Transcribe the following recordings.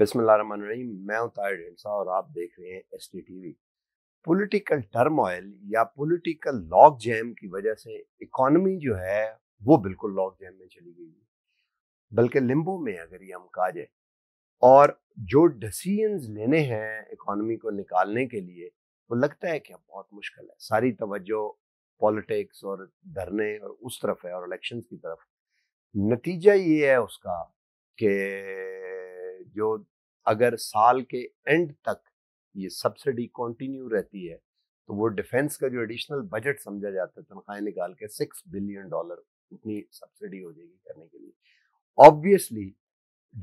बिसमीम मैं हूं ताहिर ढेंसा और आप देख रहे हैं S T T V political turmoil या पोलिटिकल लॉक जैम की वजह से इकॉनमी जो है वो बिल्कुल लॉक जैम में चली गई है बल्कि लिम्बो में अगर ये हम कहा जाए और जो डिसीजंस लेने हैं इकॉनमी को निकालने के लिए वो तो लगता है कि अब बहुत मुश्किल है सारी तवज्जो पॉलिटिक्स और धरने और उस तरफ है और इलेक्शंस की तरफ नतीजा ये है उसका कि जो अगर साल के एंड तक ये सब्सिडी कंटिन्यू रहती है तो वो डिफेंस का जो एडिशनल बजट समझा जाता है तनख्वाहें निकाल के सिक्स बिलियन डॉलर उतनी सब्सिडी हो जाएगी करने के लिए ऑब्वियसली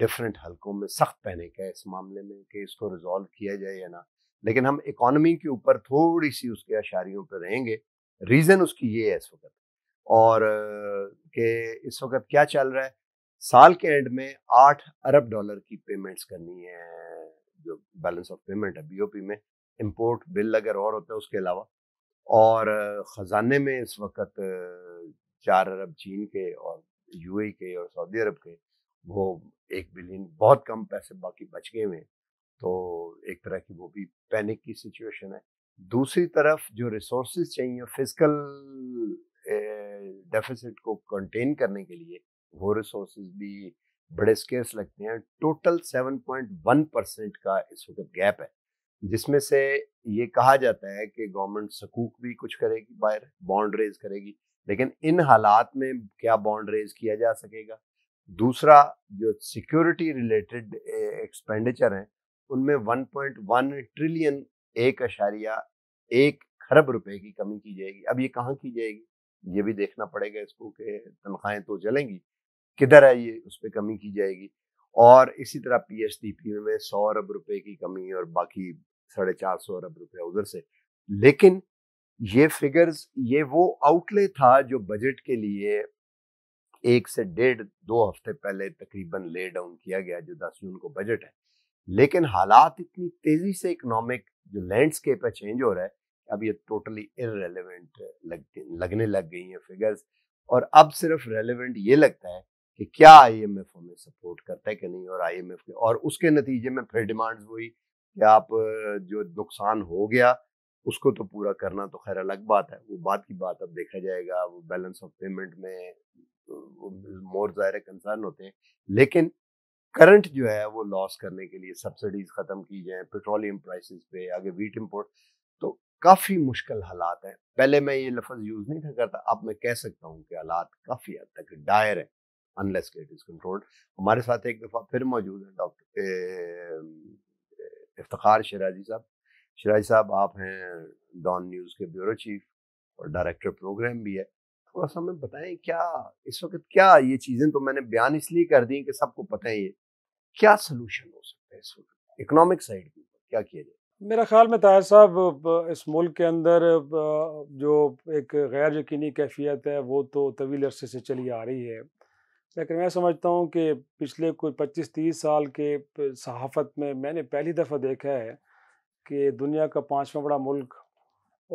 डिफरेंट हलकों में सख्त पहने का इस मामले में कि इसको रिजॉल्व किया जाए या ना लेकिन हम इकोनॉमी के ऊपर थोड़ी सी उसके अशारियों पर रहेंगे रीज़न उसकी ये है इस वक्त और कि इस वक्त क्या चल रहा है साल के एंड में आठ अरब डॉलर की पेमेंट्स करनी है जो बैलेंस ऑफ पेमेंट है बीओपी में इम्पोर्ट बिल अगर और होता है उसके अलावा और ख़जाने में इस वक्त चार अरब चीन के और यूएई e के और सऊदी अरब के वो एक बिलियन बहुत कम पैसे बाकी बच गए हुए हैं तो एक तरह की वो भी पैनिक की सिचुएशन है दूसरी तरफ जो रिसोर्स चाहिए फिजिकल डेफिसिट को कंटेन करने के लिए वो रिसोर्स भी बड़े स्केर्स लगते हैं टोटल 7.1 परसेंट का इस वक्त गैप है जिसमें से ये कहा जाता है कि गवर्नमेंट सकूक भी कुछ करेगी बाहर बॉन्ड रेज करेगी लेकिन इन हालात में क्या बॉन्ड रेज किया जा सकेगा दूसरा जो सिक्योरिटी रिलेटेड एक्सपेंडिचर हैं उनमें 1.1 ट्रिलियन एक अशारिया एक खरब रुपए की कमी की जाएगी अब ये कहाँ की जाएगी ये भी देखना पड़ेगा इसको कि तनख्वाहें तो चलेंगी किधर है ये उस पर कमी की जाएगी और इसी तरह पी एस टी पी में सौ अरब रुपए की कमी और बाकी साढ़े चार सौ अरब रुपए उधर से लेकिन ये फिगर्स ये वो आउटले था जो बजट के लिए एक से डेढ़ दो हफ्ते पहले तकरीबन ले डाउन किया गया जो दस जून को बजट है लेकिन हालात इतनी तेज़ी से इकोनॉमिक जो लैंडस्केप है चेंज हो रहा है अब ये टोटली इनरेलीवेंट लग लगने लग गई हैं फिगर्स और अब सिर्फ रेलिवेंट ये लगता है कि क्या आईएमएफ हमें सपोर्ट करता है कि नहीं और आईएमएफ के और उसके नतीजे में फिर डिमांड्स हुई कि आप जो नुकसान हो गया उसको तो पूरा करना तो खैर अलग बात है वो बात की बात अब देखा जाएगा वो बैलेंस ऑफ पेमेंट में मोर ज़ाहिर कंसर्न होते हैं लेकिन करंट जो है वो लॉस करने के लिए सब्सिडीज ख़त्म की जाएँ पेट्रोलियम प्राइसेस पे आगे वीट इम्पोर्ट तो काफ़ी मुश्किल हालात हैं पहले मैं ये लफ्ज़ यूज़ नहीं था करता अब मैं कह सकता हूँ कि हालात काफ़ी हद तक डायर है अनलेस इट इज कंट्रोल्ड हमारे साथ एक दफ़ा फिर मौजूद है डॉक्टर इफ्तार शराजी साहब शराजी साहब आप हैं डॉन न्यूज़ के ब्यूरो चीफ और डायरेक्टर प्रोग्राम भी है थोड़ा सा हमें बताएं क्या इस वक्त क्या ये चीज़ें तो मैंने बयान इसलिए कर दी कि सबको पता है ये क्या सलूशन हो सकता है इस वक्त इकोनॉमिक साइड के ऊपर क्या किया जाए मेरा ख्याल में ताहिर साहब इस मुल्क के अंदर जो एक गैर यकीनी कैफियत है वो तो तवील अरसे से चली आ रही है लेकिन मैं समझता हूँ कि पिछले कोई पच्चीस तीस साल के सहाफ़त में मैंने पहली दफ़ा देखा है कि दुनिया का पाँचवा बड़ा मुल्क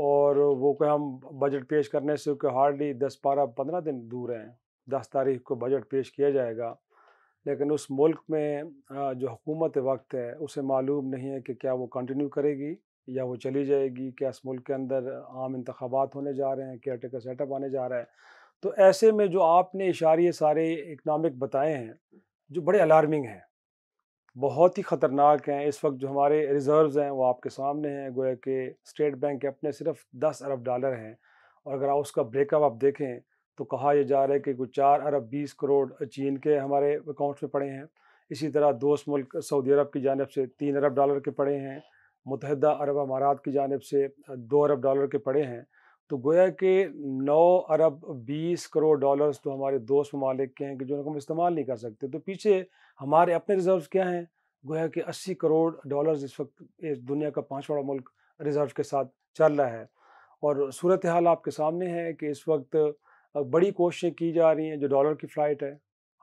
और वो कोई हम बजट पेश करने से कोई हार्डली दस बारह पंद्रह दिन दूर हैं दस तारीख को बजट पेश किया जाएगा लेकिन उस मुल्क में जो हुकूमत वक्त है उसे मालूम नहीं है कि क्या वो कंटिन्यू करेगी या वो चली जाएगी क्या इस मुल्क के अंदर आम इंतबात होने जा रहे हैं क्या टेकर सेटअप आने जा रहा है तो ऐसे में जो आपने इशारे सारे इकनॉमिक बताए हैं जो बड़े अलार्मिंग हैं बहुत ही ख़तरनाक हैं इस वक्त जो हमारे रिज़र्व्स हैं वो आपके सामने हैं गोया के स्टेट बैंक के अपने सिर्फ दस अरब डॉलर हैं और अगर आप उसका ब्रेकअप आप देखें तो कहा यह जा रहा है कि कुछ चार अरब बीस करोड़ चीन के हमारे अकाउंट में पड़े हैं इसी तरह दोस्त मुल्क सऊदी अरब की जानब से तीन अरब डॉलर के पड़े हैं मुतहदा अरब अमारात की जानब से दो अरब डॉलर के पड़े हैं तो गोया के 9 अरब 20 करोड़ डॉलर्स तो हमारे दोस्त ममालिक के हैं कि जो हम इस्तेमाल नहीं कर सकते तो पीछे हमारे अपने रिजर्व क्या हैं गोया के 80 करोड़ डॉलर्स इस वक्त इस दुनिया का पाँच बड़ा मुल्क रिजर्व के साथ चल रहा है और सूरत हाल आपके सामने है कि इस वक्त बड़ी कोशिशें की जा रही हैं जो डॉलर की फ़्लाइट है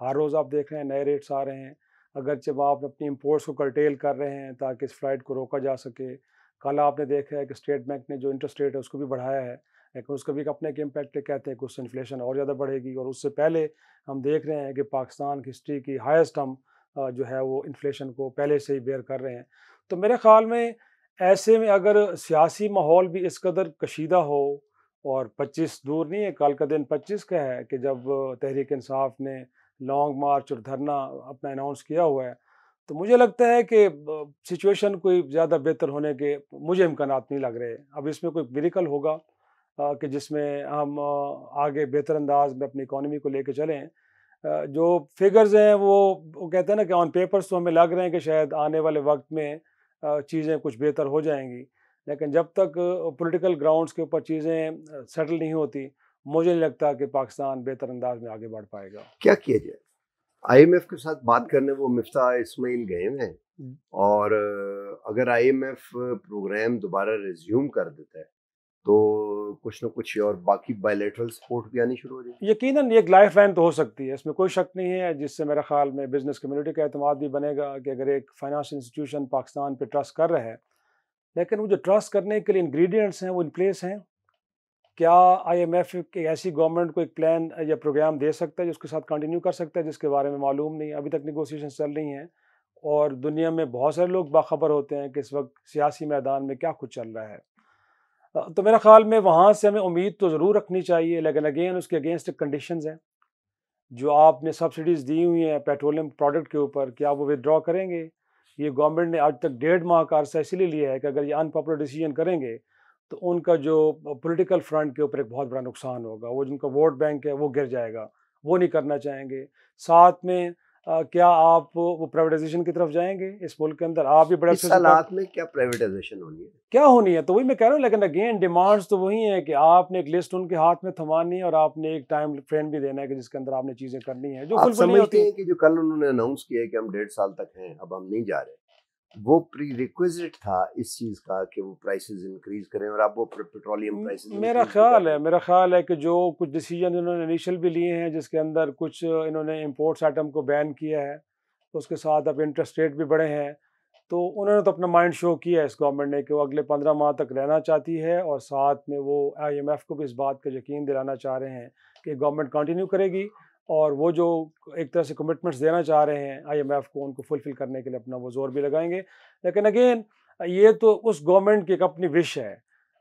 हर रोज़ आप देख रहे हैं नए रेट्स आ रहे हैं जब आप अपनी इम्पोर्ट्स को करटेल कर रहे हैं ताकि इस फ्लाइट को रोका जा सके कल आपने देखा है कि स्टेट बैंक ने जो इंटरेस्ट रेट है उसको भी बढ़ाया है क्योंकि उसका भी अपने एक इम्पैक्ट कहते हैं कि उससे इन्फ्लेशन और ज़्यादा बढ़ेगी और उससे पहले हम देख रहे हैं कि पाकिस्तान की हिस्ट्री की हाइस्ट हम जो है वो इन्फ्लेशन को पहले से ही बेयर कर रहे हैं तो मेरे ख़्याल में ऐसे में अगर सियासी माहौल भी इस कदर कशीदा हो और 25 दूर नहीं है कल का दिन 25 का है कि जब तहरीक इंसाफ ने लॉन्ग मार्च और धरना अपना अनाउंस किया हुआ है तो मुझे लगता है कि सिचुएशन कोई ज़्यादा बेहतर होने के मुझे इम्कान नहीं लग रहे अब इसमें कोई मेरिकल होगा कि जिसमें हम आगे बेहतर अंदाज में अपनी इकॉनमी को लेकर चलें जो फिगर्स हैं वो वो कहते हैं ना कि ऑन पेपर्स तो हमें लग रहे हैं कि शायद आने वाले वक्त में चीज़ें कुछ बेहतर हो जाएंगी लेकिन जब तक पॉलिटिकल ग्राउंड्स के ऊपर चीज़ें सेटल नहीं होती मुझे नहीं लगता कि पाकिस्तान बेहतर अंदाज में आगे बढ़ पाएगा क्या किया जाए आईएमएफ के साथ बात करने वो मिफ्ता इसमाइल गए हैं और अगर आईएमएफ प्रोग्राम दोबारा रिज्यूम कर देता है तो कुछ ना कुछ और बाकी बायोलेटरल सपोर्ट भी आनी शुरू हो जाए यकीन एक लाइफ लाइन तो हो सकती है इसमें कोई शक नहीं है जिससे मेरे ख्याल में बिजनेस कम्यूनिटी का अहतमाद भी बनेगा कि अगर एक फाइनेंस इंस्टीट्यूशन पाकिस्तान पर ट्रस्ट कर रहा है लेकिन वो जो ट्रस्ट करने के लिए इंग्रेडिएंट्स हैं वो इन प्लेस हैं क्या आईएमएफ एफ ऐसी गवर्नमेंट को एक प्लान या प्रोग्राम दे सकता है जो उसके साथ कंटिन्यू कर सकता है जिसके बारे में मालूम नहीं अभी तक निगोसिएशन चल रही हैं और दुनिया में बहुत सारे लोग बाखबर होते हैं कि इस वक्त सियासी मैदान में क्या कुछ चल रहा है तो मेरा ख्याल में वहाँ से हमें उम्मीद तो ज़रूर रखनी चाहिए लेकिन अगेन उसके अगेंस्ट कंडीशंस हैं जो आपने सब्सिडीज़ दी हुई हैं पेट्रोलियम प्रोडक्ट के ऊपर क्या वो विदड्रॉ करेंगे ये गवर्नमेंट ने आज तक डेढ़ माह का अर्सा इसलिए लिया है कि अगर ये अनपॉपुलर डिसीजन करेंगे तो उनका जो पॉलिटिकल फ्रंट के ऊपर एक बहुत बड़ा नुकसान होगा वो जिनका वोट बैंक है वो गिर जाएगा वो नहीं करना चाहेंगे साथ में क्या आप वो प्राइवेटाइजेशन की तरफ जाएंगे इस मुल्क के अंदर आप भी बड़े में क्या प्राइवेटाइजेशन होनी है क्या होनी है तो वही मैं कह रहा हूँ लेकिन अगेन डिमांड्स तो वही है कि आपने एक लिस्ट उनके हाथ में थमानी है और आपने एक टाइम फ्रेम भी देना है कि जिसके अंदर आपने चीज़ें करनी है जो समझते हैं कि जो कल उन्होंने अनाउंस किया है कि हम डेढ़ साल तक हैं अब हम नहीं जा रहे वो प्री रिक्विजिट था इस चीज़ का कि वो प्राइसेस इंक्रीज करें और अब वो पेट्रोलियम प्राइसेस मेरा ख्याल है मेरा ख्याल है कि जो कुछ डिसीजन इन्होंने इनिशियल भी लिए हैं जिसके अंदर कुछ इन्होंने इम्पोर्ट्स आइटम को बैन किया है तो उसके साथ अब इंटरेस्ट रेट भी बढ़े हैं तो उन्होंने तो अपना माइंड शो किया है इस गवर्नमेंट ने कि वो अगले पंद्रह माह तक रहना चाहती है और साथ में वो आई को भी इस बात का यकीन दिलाना चाह रहे हैं कि गवर्नमेंट कंटिन्यू करेगी और वो जो एक तरह से कमिटमेंट्स देना चाह रहे हैं आईएमएफ को उनको फुलफ़िल करने के लिए अपना वो जोर भी लगाएंगे लेकिन अगेन ये तो उस गवर्नमेंट की एक अपनी विश है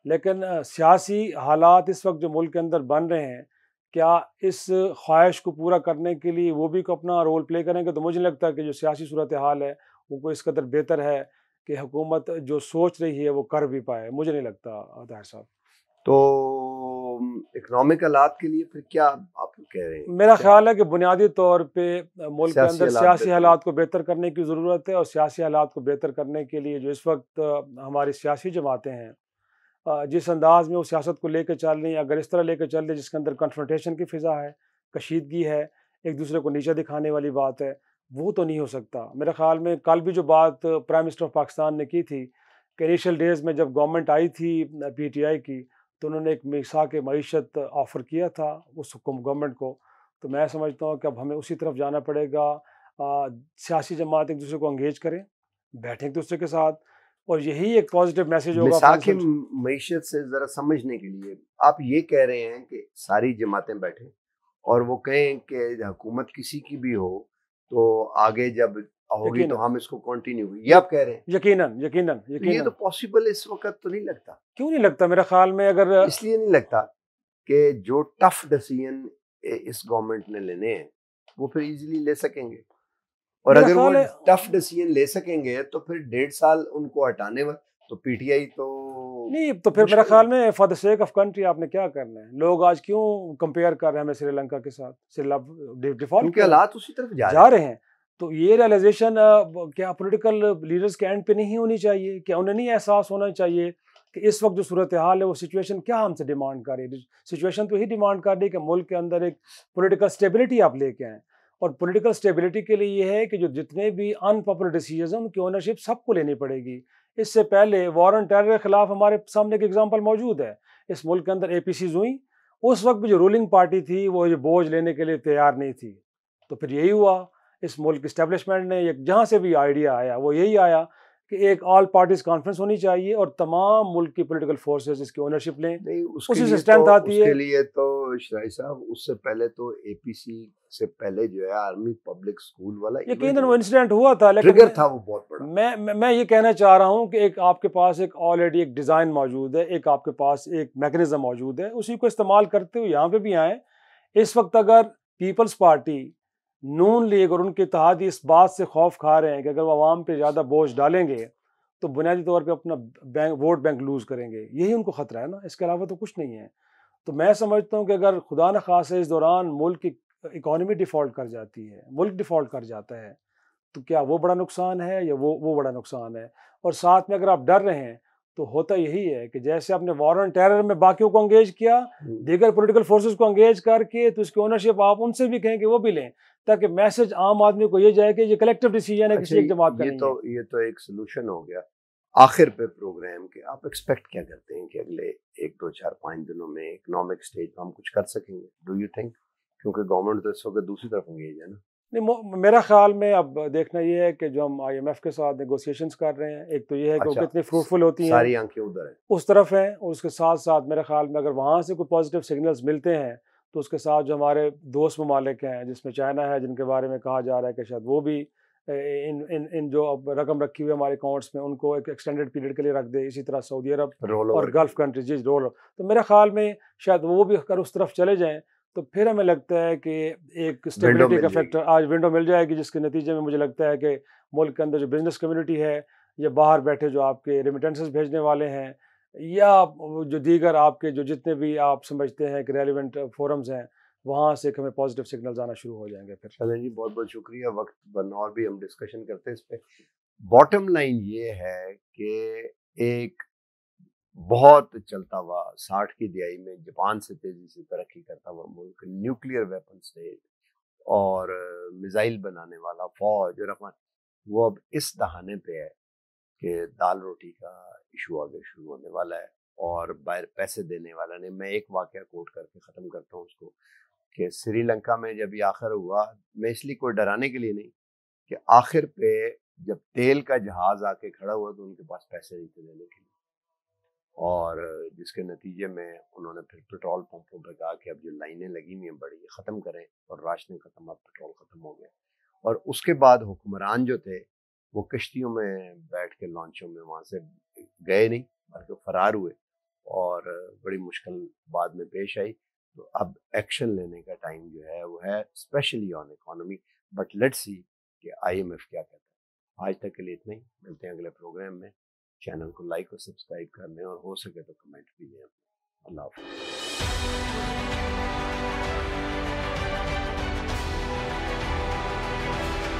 लेकिन सियासी हालात इस वक्त जो मुल्क के अंदर बन रहे हैं क्या इस ख्वाहिश को पूरा करने के लिए वो भी को अपना रोल प्ले करेंगे तो मुझे लगता है कि जो सियासी सूरत हाल है वो कोई इस कदर बेहतर है कि हुकूमत जो सोच रही है वो कर भी पाए मुझे नहीं लगता साहब तो इकोनॉमिक हालात के लिए फिर क्या आप कह रहे हैं मेरा ख्याल है कि बुनियादी तौर पे मुल्क के अंदर सियासी तो- हालात को बेहतर करने की ज़रूरत है और सियासी हालात को बेहतर करने के लिए जो इस वक्त हमारी सियासी जमातें हैं जिस अंदाज में वो सियासत को लेकर चल रही हैं अगर इस तरह लेकर चल रही है जिसके अंदर कन्फ्रटेशन की फ़िज़ा है कशीदगी है एक दूसरे को नीचा दिखाने वाली बात है वो तो नहीं हो सकता मेरे ख्याल में कल भी जो बात प्राइम मिनिस्टर ऑफ पाकिस्तान ने की थी कि इनिशियल डेज़ में जब गवर्नमेंट आई थी पीटीआई की तो उन्होंने एक मिसा के मीशत ऑफ़र किया था उस गवर्नमेंट को तो मैं समझता हूँ कि अब हमें उसी तरफ जाना पड़ेगा सियासी जमात एक दूसरे को अंगेज करें बैठें एक दूसरे के साथ और यही एक पॉजिटिव मैसेज होगा मीशत से ज़रा समझने के लिए आप ये कह रहे हैं कि सारी जमातें बैठें और वो कहें कि हुकूमत किसी की भी हो तो आगे जब होगी तो हम इसको कंटिन्यू ये आप कह रहे हैं यकीनन यकीनन तो यकीनन ये तो पॉसिबल इस वक्त तो नहीं लगता क्यों नहीं लगता मेरा ख्याल में अगर इसलिए नहीं लगता कि जो टफ डिसीजन इस गवर्नमेंट ने लेने हैं वो फिर इजीली ले सकेंगे और अगर वो टफ डिसीजन ले सकेंगे तो फिर डेढ़ साल उनको हटाने में तो पीटीआई तो नहीं तो फिर मेरा ख्याल में for the sake of country आपने क्या करना है लोग आज क्यों कंपेयर कर रहे हैं हमें श्रीलंका के साथ श्रीलंका डिफॉल्ट हालात उसी तरफ जा, जा रहे हैं तो ये रियलाइजेशन क्या पॉलिटिकल लीडर्स के एंड पे नहीं होनी चाहिए क्या उन्हें नहीं एहसास होना चाहिए कि इस वक्त जो सूरत हाल है वो सिचुएशन क्या हमसे डिमांड कर रही है सिचुएशन तो ही डिमांड कर रही है कि मुल्क के अंदर एक पॉलिटिकल स्टेबिलिटी आप लेके आएँ और पॉलिटिकल स्टेबिलिटी के लिए ये है कि जो जितने भी अनपॉपुलर डिसीजन हैं उनकी ओनरशिप सबको लेनी पड़ेगी इससे पहले वारन टेरर के खिलाफ हमारे सामने एक एग्जाम्पल मौजूद है इस मुल्क के अंदर ए पी सीज हुई उस वक्त भी जो रूलिंग पार्टी थी वो ये बोझ लेने के लिए तैयार नहीं थी तो फिर यही हुआ इस मुल्क इस्टेबलिशमेंट ने जहाँ से भी आइडिया आया वो यही आया कि एक ऑल पार्टीज कॉन्फ्रेंस होनी चाहिए और तमाम मुल्क की पोलिटिकल फोर्सेज इसकी ओनरशिप लें उसी से स्ट्रेंथ तो, आती है लिए तो शराई साहब उससे पहले तो एपीसी से पहले जो है आर्मी पब्लिक स्कूल वाला दिन वो इंसिडेंट हुआ था लेकिन था वो बहुत बड़ा मैं मैं, मैं ये कहना चाह रहा हूँ कि एक आपके पास एक ऑलरेडी एक डिज़ाइन मौजूद है एक आपके पास एक मैकेनिज्म मौजूद है उसी को इस्तेमाल करते हुए यहाँ पे भी आए इस वक्त अगर पीपल्स पार्टी नून लीग और उनके तहदी इस बात से खौफ खा रहे हैं कि अगर वो आवाम पर ज़्यादा बोझ डालेंगे तो बुनियादी तौर पर अपना बैंक वोट बैंक लूज़ करेंगे यही उनको ख़तरा है ना इसके अलावा तो कुछ नहीं है तो मैं समझता हूँ कि अगर खुदा न खास इस दौरान मुल्क की इकॉनमी डिफ़ॉल्ट कर जाती है मुल्क डिफ़ॉल्ट कर जाता है तो क्या वो बड़ा नुकसान है या वो वो बड़ा नुकसान है और साथ में अगर आप डर रहे हैं तो होता यही है कि जैसे आपने वॉर ऑन टेरर में बाकियों को अंगेज किया दीगर पोलिटिकल फोर्स को अंगेज करके तो उसकी ओनरशिप आप उनसे भी कहें कि वो भी लें ताकि मैसेज आम आदमी को ये जाए कि ये कलेक्टिव डिसीजन है अच्छा, किसी एक जमात का ये तो ये तो एक सोल्यूशन हो गया आखिर पे प्रोग्राम के आप एक्सपेक्ट क्या करते हैं कि अगले एक दो चार पाँच दिनों में इकोनॉमिक स्टेज पर हम कुछ कर सकेंगे डू यू थिंक क्योंकि गवर्नमेंट तो इस वक्त दूसरी तरफ अंगेज है ना नहीं मेरा ख्याल में अब देखना ये है कि जो हम आईएमएफ के साथ नेगोशिएशंस कर रहे हैं एक तो ये है कि अच्छा, वो कितनी फ्रूटफुल होती हैं सारी आंखें उधर हैं उस तरफ हैं और उसके साथ साथ मेरे ख्याल में अगर वहाँ से कोई पॉजिटिव सिग्नल्स मिलते हैं तो उसके साथ जो हमारे दोस्त ममालिक हैं जिसमें चाइना है जिनके बारे में कहा जा रहा है कि शायद वो भी इन इन इन जो अब रकम रखी हुई है हमारे अकाउंट्स में उनको एक एक्सटेंडेड पीरियड के लिए रख दे इसी तरह सऊदी अरब और गल्फ कंट्रीज रोल तो मेरे ख्याल में शायद वो भी अगर उस तरफ चले जाएँ तो फिर हमें लगता है कि एक स्टेबिलिटी का फैक्टर आज विंडो मिल जाएगी जिसके नतीजे में मुझे लगता है कि मुल्क के अंदर जो बिजनेस कम्युनिटी है या बाहर बैठे जो आपके रेमिटेंसेस भेजने वाले हैं या जो दीगर आपके जो जितने भी आप समझते हैं कि रेलिवेंट फोरम्स हैं वहाँ से हमें पॉजिटिव सिग्नल आना शुरू हो जाएंगे फिर चलें जी बहुत बहुत शुक्रिया वक्त बन और भी हम डिस्कशन करते हैं इस पर बॉटम लाइन ये है कि एक बहुत चलता हुआ साठ की दिहाई में जापान से तेजी से तरक्की करता हुआ मुल्क न्यूक्लियर वेपन से और मिज़ाइल बनाने वाला फौज और रफान वो अब इस दहाने पे है कि दाल रोटी का इशू आगे शुरू होने वाला है और बाहर पैसे देने वाला नहीं मैं एक वाक्य कोट करके ख़त्म करता हूँ उसको कि श्रीलंका में जब ये आखिर हुआ मैं इसलिए कोई डराने के लिए नहीं कि आखिर पे जब तेल का जहाज़ आके खड़ा हुआ तो उनके पास पैसे नहीं थे देने के लिए और जिसके नतीजे में उन्होंने फिर पेट्रोल पंपों पर कहा कि अब जो लाइनें लगी हुई हैं बड़ी ख़त्म करें और राशन ख़त्म अब पेट्रोल ख़त्म हो गया और उसके बाद हुक्मरान जो थे वो कश्तियों में बैठ के लॉन्चों में वहाँ से गए नहीं बल्कि फरार हुए और बड़ी मुश्किल बाद में पेश आई तो अब एक्शन लेने का टाइम जो है वो है specially on economy but let's see कि आईएमएफ क्या कहता है आज तक के लिए इतना ही मिलते हैं अगले प्रोग्राम में चैनल को लाइक और सब्सक्राइब कर लें और हो सके तो कमेंट भी दें अल्लाह हाफ़